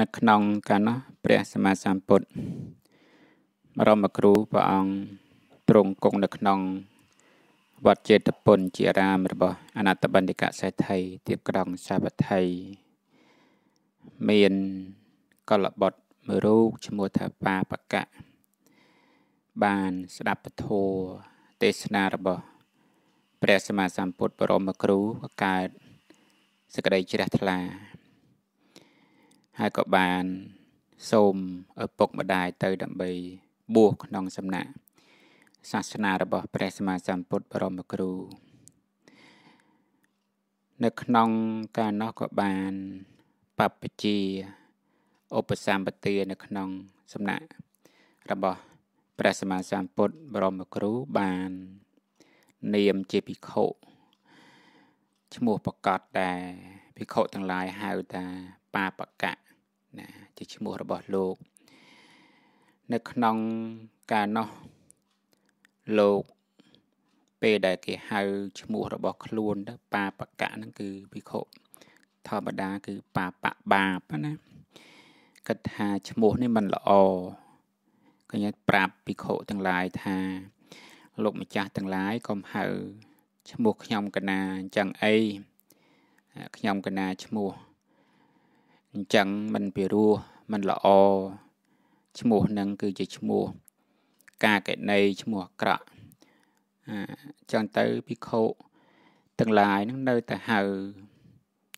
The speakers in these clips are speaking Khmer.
នៅក្នុងកាលនោះព្រះសម្មាសម្ពុទ្ធបរមគ្រូព្រះអង្គទ្រង់គង់នៅក្នុងវត្តចេតពុនជារាមរបស់អនត្តបណ្ឌិកសេដ្ឋីទៀបក្រុងសាវត្ថីមានកលបុត្រមួយរូបឈ្មោះថាបាបកៈបានស្ដាប់ពធទេសនារបស់ព្រះសម្មាសម្ពុទ្ធបរមគ្រូកើតសេចក្តីជ្រះថ្លាហើយក៏បាន សូមឪពុកម្ដាយទៅដើម្បី បួសក្នុងសំណាក់ សាសនារបស់ ព្រះសម្មាសម្ពុទ្ធបរមគ្រូ នៅក្នុងការនោះក៏បានបព្វជេឧបសម្បទា នៅ ក្នុងសំណាក់របស់ព្រះសម្មាសម្ពុទ្ធបរមគ្រូបាន នាមជាភិក្ខុឈ្មោះប្រកាសតែភិក្ខុទាំងឡាយហៅថាបាបកៈណាជាឈ្មោះរបស់លោក នៅក្នុងការនោះលោក ពេលដែលគេហៅឈ្មោះរបស់ខ្លួនទៅបាបកៈហ្នឹងគឺវិខុធម្មតាគឺបាបបាបណាគិតថាឈ្មោះនេះមិនល្អកញ្ញាប្រាប់ភិក្ខុទាំងឡាយថា លោកម្ចាស់ទាំងឡាយកុំហៅឈ្មោះខ្ញុំកណាអញ្ចឹងអីខ្ញុំកណាឈ្មោះអញ្ចឹងมันពិរោះมันល្អឈ្មោះនឹង គឺជាឈ្មោះការកេណីឈ្មោះអាក្រក់អញ្ចឹងទៅភិក្ខុទាំងឡាយនឹងនៅតែហៅ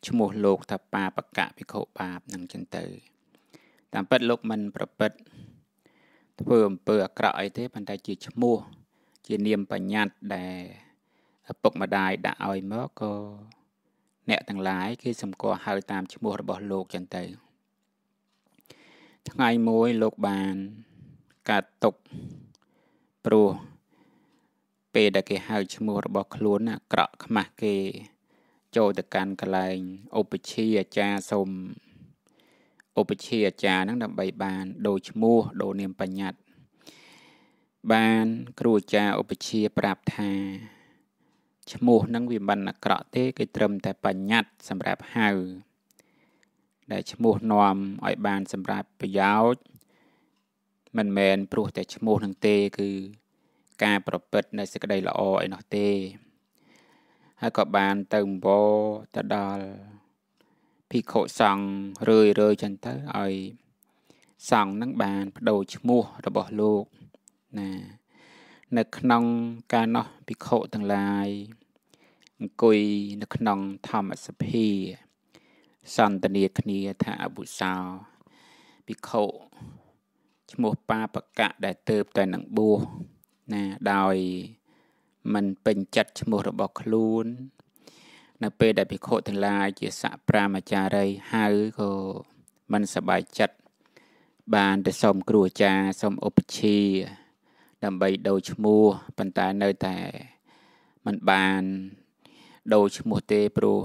ឈ្មោះលោកថាបាបកៈភិក្ខុបាបនឹងចឹងទៅ តាមពិតលោកមិនប្រព្រឹត្តធ្វើអំពើអាក្រក់អីទេប៉ុន្តែជាឈ្មោះ ជានាមបញ្ញត្តិដែលឪពុកម្ដាយដាក់ឲ្យមកក៏អ្នកទាំងឡាយគេសម្គាល់ហៅតាមឈ្មោះរបស់ លោកចឹងទៅថ្ងៃមួយលោកបាន កាត់ទុកព្រោះពេលដែលគេហៅឈ្មោះរបស់ខ្លួនអាក្រក់ខ្មាស់គេ ចូលទៅកាន់កន្លែងឧបជាអាចារ្យសុំឧបជាអាចារ្យហ្នឹងដើម្បីបានដូរឈ្មោះដូរនាមបញ្ញត្តិបានគ្រូអាចារ្យឧបជាប្រាប់ថាឈ្មោះនឹងវាមិនអាក្រក់ទេគេត្រឹមតែ បញ្ញត្តិសម្រាប់ហៅដែលឈ្មោះនាំឲ្យបានសម្រាប់ប្រយោជន៍មិនមែនព្រោះតែឈ្មោះនឹងទេ គឺ ការប្រព្រឹត្តនៅសេចក្តីល្អអីនោះទេ ហើយក៏បានទៅអង្វរទៅដល់ភិក្ខុសង្ឃរឿយរឿយចឹងទៅឲ្យ សង្ឃនឹងបានបដូរឈ្មោះរបស់លោកណានៅក្នុងការនោះភិក្ខុទាំងឡាយអង្គុយនៅក្នុងធម្មសភាសន្ទនាគ្នាថាអបុសោភិក្ខុឈ្មោះបាបកៈដែលទៅតែនឹងបួសណាដោយ មិនពេញចិត្តឈ្មោះរបស់ខ្លួននៅពេលដែលភិក្ខុទាំងឡាយជាសកប្រាមចារីហៅក៏មិនសប្បាយចិត្តបានទៅសុំគ្រូអាចារ្យសុំឧបជាដើម្បីដូរឈ្មោះប៉ុន្តែនៅតែมันបានដូរឈ្មោះទេព្រោះ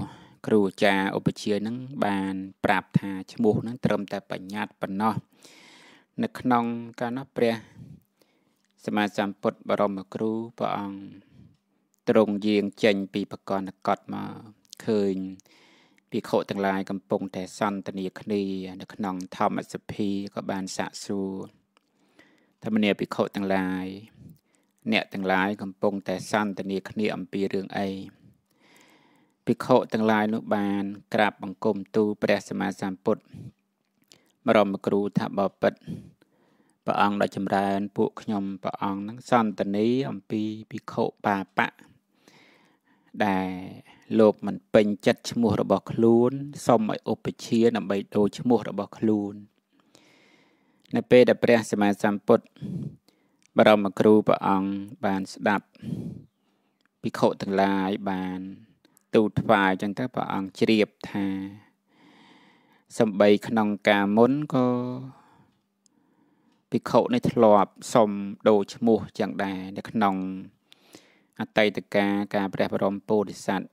គ្រូអាចារ្យឧបជានឹងបានប្រាប់ថាឈ្មោះនឹងត្រឹមតែ បញ្ញត្តិប៉ុណ្ណោះនៅក្នុងកាលនោះព្រះ សមាសੰពុទ្ធបរមគ្រូព្រះអង្គទ្រង់យាងចេញពីប្រកណ្ណកត់មកឃើញភិក្ខុទាំងឡាយកំពុងតែសន្ទនាគ្នានៅក្នុងធម្មសភាក៏បានសាកសួរធម្មនាភិក្ខុទាំងឡាយអ្នកទាំងឡាយកំពុងតែសន្ទនាគ្នាអំពីរឿងអីភិក្ខុទាំងឡាយនោះបាន ក្រាបបង្គំទូលព្រះសម្មាសម្ពុទ្ធបរមគ្រូថាបពិតព្រះអង្គដ៏ចម្រើនពួកខ្ញុំព្រះអង្គនឹងសន្តានីអំពីភិក្ខុបាបៈដែលលោកមិនពេញចិត្តឈ្មោះរបស់ខ្លួនសូមឲ្យឧបជាដើម្បីដូរឈ្មោះរបស់ខ្លួននៅពេលដែលព្រះសម្មាសម្ពុទ្ធបរមគ្រូព្រះអង្គបានស្ដាប់ភិក្ខុទាំងឡាយបាន ទូថ្វាយចឹងទៅព្រះអង្គជ្រាបថាសំបីក្នុងការមុនក៏ភិក្ខុនេះធ្លាប់សុំដូរឈ្មោះចឹងដែរនៅក្នុង អតីតកាលការព្រះបរមពោធិសត្វ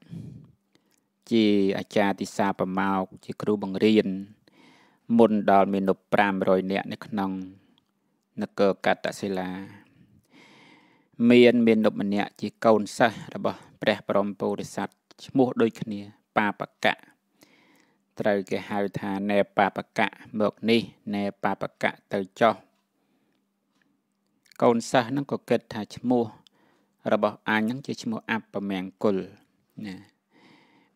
ជាអាចារ្យទិសាប្រមោកជាគ្រូបង្រៀនមុនដល់មាណព500នាក់នៅក្នុងនគរកតសិលាមានមាណពម្នាក់ជាកូនសិស្សរបស់ព្រះបរមពុរិស័ទឈ្មោះដូចគ្នា បាបកៈត្រូវគេហៅថាណែបាបកៈមកនេះណែបាបកៈទៅចោះកូនសិស្សហ្នឹងក៏គិតថាឈ្មោះ របស់អញហ្នឹងជាឈ្មោះអបមង្គលណា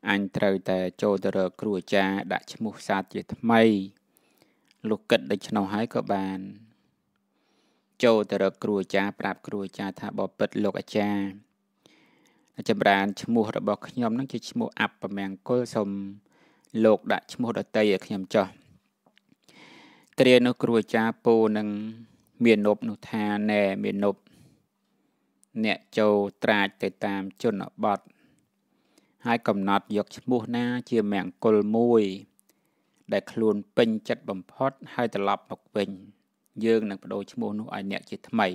អញត្រូវតែចូលទៅរកគ្រូអាចារ្យដាក់ឈ្មោះសាស្ត្រជាថ្មីលោកគិតដូច្នោះហើយក៏បាន ចូលទៅរកគ្រូអាចារ្យប្រាប់គ្រូអាចារ្យថាបបិទ្ធលោកអាចារ្យចម្រើនឈ្មោះរបស់ខ្ញុំនឹងជាឈ្មោះអពមង្គលសូមលោកដាក់ឈ្មោះដតីឲ្យខ្ញុំចោះគ្រានោះគ្រូអាចារ្យពូនឹងមាននប់នោះថាណែមាននប់អ្នកចូលត្រាចទៅតាមជនបទហើយកំណត់យកឈ្មោះណាជាមង្គលមួយដែលខ្លួនពេញចិត្តបំផុត ហើយត្រឡប់មកវិញ យើងនឹងបដូរឈ្មោះនោះឲ្យអ្នកជាថ្មី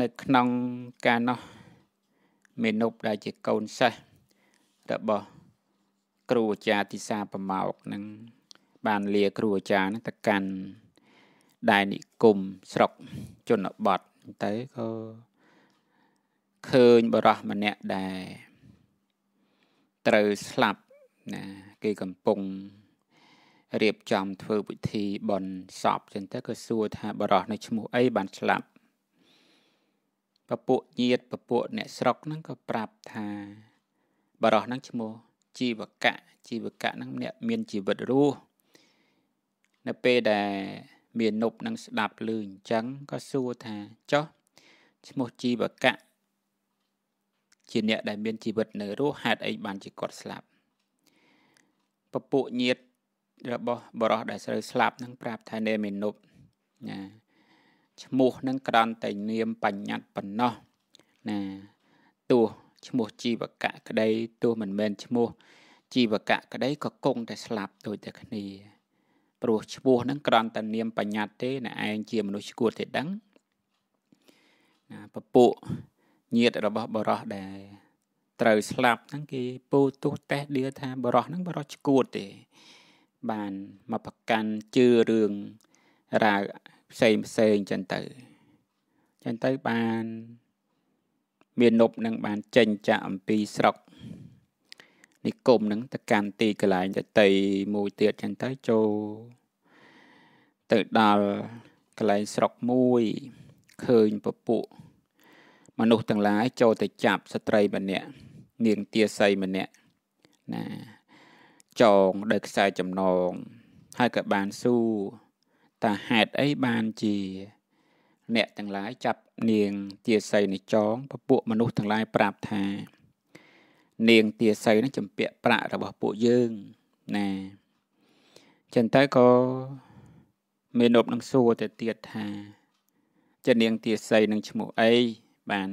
នៅក្នុងការនោះមេនុបដែលជាកូនសិស្សរបស់គ្រូអាចារ្យទិសាប្រម៉ោកនឹងបានលាគ្រូអាចារ្យនឹងទៅកាន់ដែននិគមស្រុកជនបទទៅក៏ឃើញបរោះម្នាក់ដែរត្រូវស្លាប់ណាគេកំពុងរៀបចំធ្វើពិធីបន់សពចឹងទៅក៏សួរថាបរោះនៅឈ្មោះអីបានស្លាប់ពពួកញាតពពួកអ្នកស្រុកហ្នឹងក៏ប្រាប់ថា បរោះហ្នឹងឈ្មោះជីវកៈជីវកៈហ្នឹងអ្នកមានជីវិតរស់នៅពេលដែលមាននប់នឹងស្ដាប់ឮអញ្ចឹងក៏សួរថាចុះឈ្មោះជីវកៈជាអ្នកដែលមានជីវិតនៅរស់ហេតុអីបានជាគាត់ស្លាប់ពពួកញាតរបស់បរោះដែលស្រូវស្លាប់នឹងប្រាប់ថានេមិនុបណាឈ្មោះនឹងក្រន់តែនាមបញ្ញត្តិប៉ុណ្ណោះណាទោះឈ្មោះជីវកៈក្តីទោះមិនមែនឈ្មោះជីវកៈក្តីក៏គង់តែស្លាប់ដូចតែគ្នាព្រោះឈ្មោះនឹងក្រន់តែនាមបញ្ញត្តិទេណែឯងជាមនុស្សឈួតទេដឹងណាពពួកញាតរបស់បរោះដែលត្រូវស្លាប់ហ្នឹងគេពោទោសតេះដៀថា បរោះហ្នឹងបរោះឈួតទេបានមកប្រកាន់ជឿរឿងរ៉ាវផ្សេងផ្សេងចឹងទៅចឹងទៅបាន មាននប់នឹងបានចេញចាក់អំពីស្រុកនិគមនឹងទៅកាន់ទីកន្លែងតន្ត្រីមួយទៀតចឹងទៅចូលទៅដល់កន្លែងស្រុកមួយឃើញពពួកមនុស្សទាំងឡាយចូលទៅចាប់ស្ត្រីម្នាក់នាងទាសីម្នាក់ណាចងដោយខ្សែចំណង ហើយក៏បានសួរតាហេតុអីបានជា អ្នកទាំងឡាយចាប់នាងទាស័យនេះចងពពួកមនុស្សទាំងឡាយប្រាប់ថានាងទាស័យនេះចម្ពាក់ប្រាក់របស់ពួកយើងណាចឹងទៅក៏មាននប់នឹងសួរទៅទៀតថាចិននាងទាស័យនឹងឈ្មោះអីបាន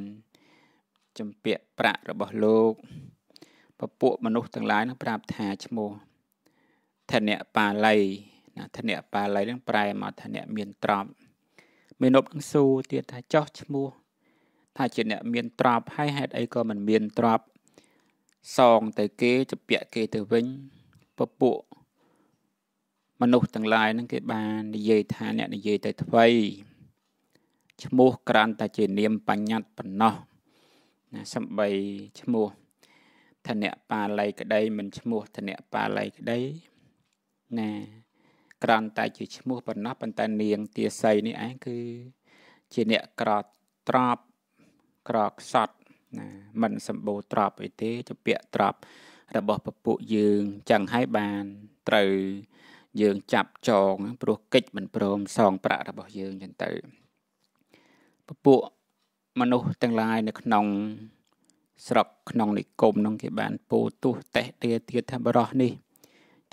ចម្ពាក់ប្រាក់របស់លោកពពួកមនុស្សទាំងឡាយនឹងប្រាប់ថាឈ្មោះធនៈបាល័យណាធនៈបាល័យនឹងប្រែមកធនៈមានទ្រព្យមេនប់នឹងសួរទៀតថាចោះឈ្មោះ ថាជាអ្នកមានទ្រព្យហើយហេតុអីក៏មិនមានទ្រព្យសងទៅគេជាពាក់គេទៅវិញពពួកមនុស្សទាំងឡាយនឹងគេបាននិយាយថាអ្នកនិយាយទៅថ្មីឈ្មោះក្រាន់តែជានាមបញ្ញត្តិប៉ុណ្ណោះណាសំបីឈ្មោះធនៈបាល័យក្តីមិនឈ្មោះធនៈបាល័យក្តីណា ក្រន់តែជាឈ្មោះប៉ុណ្ណោះប៉ុន្តែនាង ទាស័យនេះឯងគឺ ជាអ្នកក្រត្របក្រខ្សត់ណាមិនសម្បូរត្របអីទេជាពាក្យត្របរបស់ពពួកយើងចឹងហើយបានត្រូវយើងចាប់ចងព្រោះកិច្ចមិនព្រមសងប្រាក់របស់យើងចឹងទៅពពួកមនុស្សទាំងឡាយនៅក្នុងស្រុកក្នុងនិគមនឹងគេបានពោទោសតេះទាទៀតថាបរោះនេះ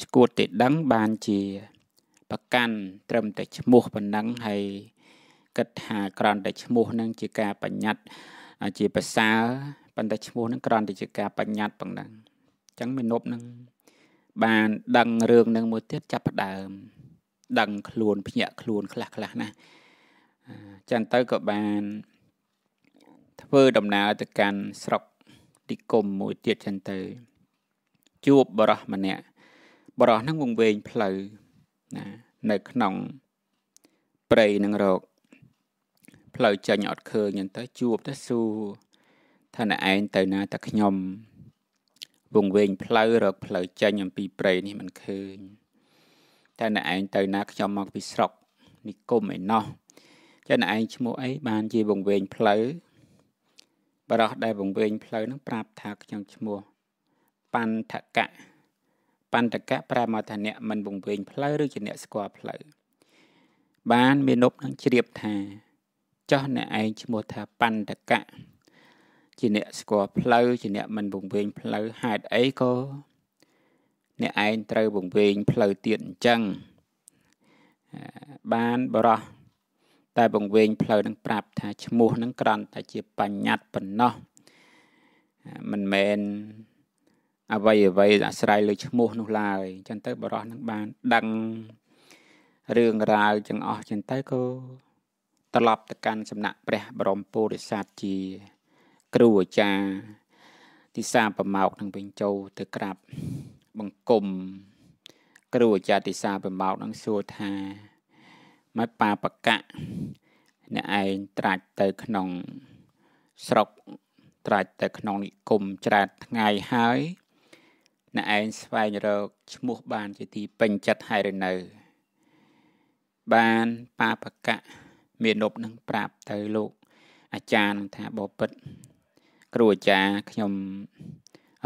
ឈួតទេដឹងបានជាប្រកាន់ត្រឹមតែឈ្មោះប៉ុណ្ណឹងហើយគិតថាក្រន់តែឈ្មោះនឹងជាការបញ្ញត្តិជាប្រសើរប៉ុន្តែឈ្មោះនឹងក្រន់តែជាការបញ្ញត្តិប៉ុណ្ណឹងអញ្ចឹងមាណពនឹងបានដឹងរឿងនឹងមួយទៀតចាប់ផ្ដើម ដឹងខ្លួនភ្ញាក់ខ្លួនខ្លះខ្លះណាចឹងទៅក៏បានធ្វើដំណើរទៅកាន់ស្រុកពីគុំមួយទៀតចឹងទៅជួបបរោះម្នាក់បរោះហ្នឹងវង្វេងផ្លូវណានៅក្នុងព្រៃនឹងរក ផ្លូវចេញអត់ឃើញចឹងទៅ ជួបទៅសួរថាណែឯងទៅណាតែខ្ញុំវង្វេងផ្លូវរកផ្លូវចេញអំពីព្រៃនេះមិនឃើញតែណែឯងទៅណាខ្ញុំមកពីស្រុកនិគមឯណោះចឹងណែឯងឈ្មោះអីបានជាវង្វេងផ្លូវបរោះដែលបង្វែងផ្លូវនឹងប្រាប់ថាខ្ញុំឈ្មោះបណ្ឋកៈបណ្ឋកៈប្រែមកថាអ្នកមិនបង្វែងផ្លូវឬជាអ្នកស្គាល់ផ្លូវបានមាណពនឹងជ្រាបថាចោះអ្នកឯងឈ្មោះថាបណ្ឋកៈជាអ្នកស្គាល់ផ្លូវជាអ្នកមិនបង្វែងផ្លូវហេតុអីក៏អ្នកឯងត្រូវបង្វែងផ្លូវទៀតអញ្ចឹងបានបរោះតែបង្វែងផ្លូវនឹងប្រាប់ថាឈ្មោះនឹងក្រន់ តែជា បញ្ញត្តិប៉ុណ្ណោះមិនមែនអ្វីអ្វីអាស្រ័យលើឈ្មោះ នោះឡើយអញ្ចឹងទៅបរោះនឹងបានដឹងរឿងរ៉ាវទាំងអស់អញ្ចឹងទៅក៏ត្រឡប់ទៅកាន់សំណាក់ព្រះបរមពុរិស័ទជា គ្រូអាចារ្យទីសាប្រមោកនឹងវិញចូល ទៅក្រាបបង្គំគ្រូអាចារ្យទីសាប្រមោកនឹងសួរថាមបាបកៈអ្នកឯងត្រាច់ទៅក្នុង ស្រុកត្រាច់ទៅក្នុងនិគមច្រាតថ្ងៃហើយអ្នកឯងស្វែងរកឈ្មោះបានជាទីពេញចិត្តហើយឬនៅ បានបាបកៈមាននប់នឹង ប្រាប់ទៅលោកអាចារ្យថាបបិទ្ធគ្រូអាចារ្យខ្ញុំ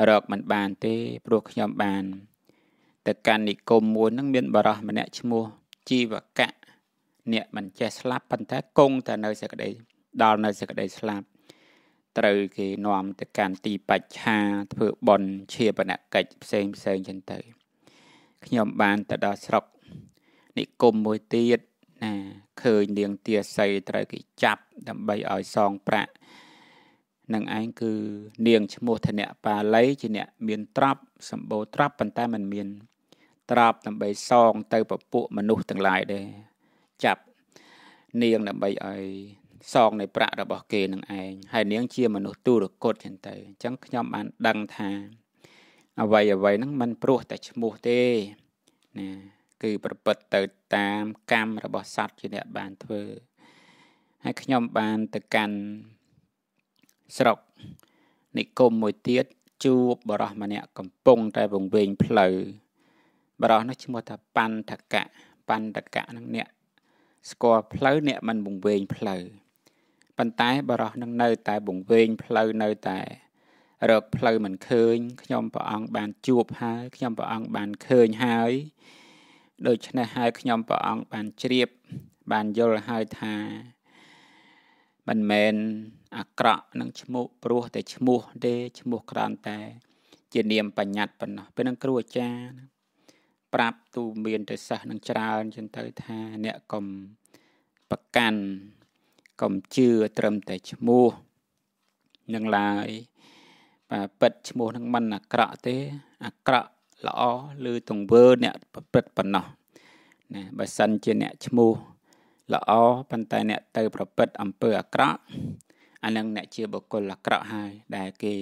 រកមិនបានទេ ព្រោះខ្ញុំបានទៅកាន់និគមមួយនឹងមានបរោះម្នាក់ឈ្មោះជីវកៈអ្នកមិនចេះស្លាប់ប៉ុន្តែគង់តែនៅសេចក្តីដល់នៅសេចក្តីស្លាប់ត្រូវគេនាំទៅកាន់ទីបច្ឆាធ្វើបន់ឈាបនកិច្ចផ្សេងផ្សេងចឹងទៅខ្ញុំបានទៅដល់ស្រុកនិគមមួយទៀតណាឃើញនាងទាសីត្រូវគេចាប់ដើម្បីឲ្យសងប្រាក់នឹងឯងគឺនាងឈ្មោះធនៈបាលីជាអ្នកមានទ្រព្យសម្បូរទ្រព្យប៉ុន្តែមិនមានទ្រព្យដើម្បីសងទៅពពួកមនុស្សទាំងឡាយដែរចាប់នាងដើម្បីឲ្យសងនៃប្រាក់របស់គេនឹងឯងហើយនាងជាមនុស្សទូរគតចឹងទៅអញ្ចឹងខ្ញុំបានដឹងថាអ្វីអ្វីហ្នឹងมันព្រោះតែឈ្មោះទេណាគឺប្រព្រឹត្តទៅតាមកម្មរបស់សត្វជាអ្នកបានធ្វើហើយខ្ញុំបានទៅកាន់ស្រុកនិគមមួយទៀតជួបបរោះម្នាក់កំពុងតែវង្វេងផ្លូវបរោះនោះឈ្មោះថាប៉ន្តកៈប៉ន្តកៈនឹងអ្នកស្គាល់ផ្លូវអ្នកមិនបង្វែងផ្លូវប៉ុន្តែបរោះនឹងនៅ តែបង្វែងផ្លូវនៅតែ រកផ្លូវមិនឃើញខ្ញុំព្រះអង្គបានជួបហើយខ្ញុំព្រះអង្គបានឃើញហើយ ដូច្នេះហើយខ្ញុំព្រះអង្គបានជ្រាបបានយល់ហើយថាមិនមែនអាក្រក់នឹងឈ្មោះព្រោះតែឈ្មោះទេឈ្មោះក្រាន់តែជានាមបញ្ញត្តិប៉ុណ្ណោះពេលនឹងគ្រូអាចារ្យប្រាប់ទូមានទៅសិស្សនឹងច្រើនចឹងទៅថាអ្នកកុំប្រកាន់កុំជឿត្រឹមតែឈ្មោះនឹងឡើយបាទប៉ិតឈ្មោះនឹងមិនអាក្រក់ទេ អាក្រក់ល្អឬទង្វើអ្នកប្រព្រឹត្តប៉ុណ្ណោះណាបើសិនជាអ្នកឈ្មោះល្អប៉ុន្តែអ្នកទៅប្រព្រឹត្តអំពើអាក្រក់អានឹងអ្នកជាបុគ្គលអាក្រក់ហើយដែលគេ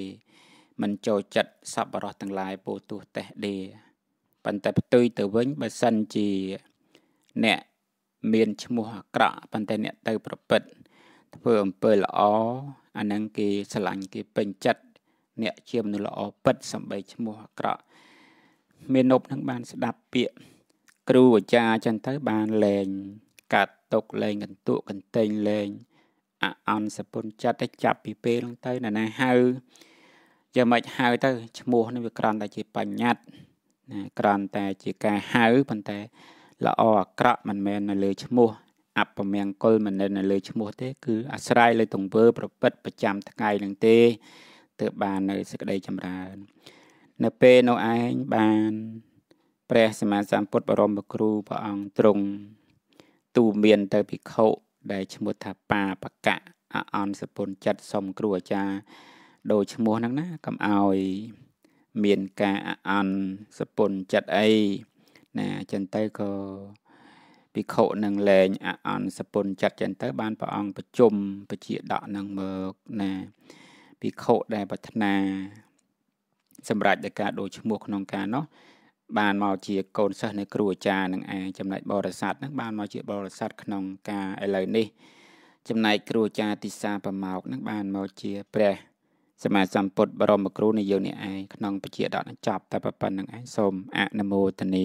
មិនចូលចិត្តសប្បុរសទាំងឡាយពោទោះតេះដេរប៉ុន្តែផ្ទុយទៅវិញបើសិនជា អ្នកមានឈ្មោះអាក្រក់ប៉ុន្តែអ្នកទៅប្រព្រឹត្តធ្វើអំពើល្អអានឹងគេស្រឡាញ់គេពេញចិត្តអ្នកជាមនុស្សល្អពិតសំបីឈ្មោះអាក្រក់មាននប់នឹងបានស្ដាប់ពាក្យគ្រូអាចារ្យចឹងទៅបានលែងកាត់ទុកលែងកន្ទក់កន្ទែងលែងអអន់សពុនចិត្តទៅចាប់ពីពេលហ្នឹងទៅណាណាហៅយ៉ាងម៉េចហៅទៅឈ្មោះនេះវាក្រាន់តែជាបញ្ញត្តិណាក្រាន់តែជាការហៅប៉ុន្តែល្អអាក្រក់មិនមែននៅលើឈ្មោះអពមង្គលមិនមែននៅលើឈ្មោះទេគឺអាស្រ័យលើទង្វើប្រព្រឹត្តប្រចាំថ្ងៃនឹងទេទើបបាននៅសេចក្តីចម្រើន នៅពេលនោះឯងបាន ព្រះសម្មាសម្ពុទ្ធបរមគ្រូព្រះអង្គទ្រង់ទូមានទៅភិក្ខុដែលឈ្មោះថាបាបកៈអអនសពុនចិត្តសុំគ្រូអាចារ្យដោយឈ្មោះហ្នឹងណាកំឲ្យមានការអអន់សពន់ចិត្តអីណាចឹងទៅក៏ភិក្ខុនឹងលែងអអន់សពន់ចិត្តចឹងទៅបានព្រះអង្គប្រជុំពជាដកនឹងមកណាភិក្ខុដែលប្រាថ្នាសម្រាប់ដល់ការដូរឈ្មោះក្នុងការនោះបានមកជាកូនសិស្សនៃគ្រូអាចារ្យនឹងឯងចំណែកបរិស័ទនឹងបានមកជាបរិស័ទក្នុងការឥឡូវនេះចំណែកគ្រូអាចារ្យទីសា ប្រមោកនឹងបានមកជាព្រះសម្មាសម្ពុទ្ធបរមគ្រូនៃយើងនេះឯងក្នុងបជាដកនឹងចប់ តែប៉ុណ្្នឹងឯងសូមអនុមោទនា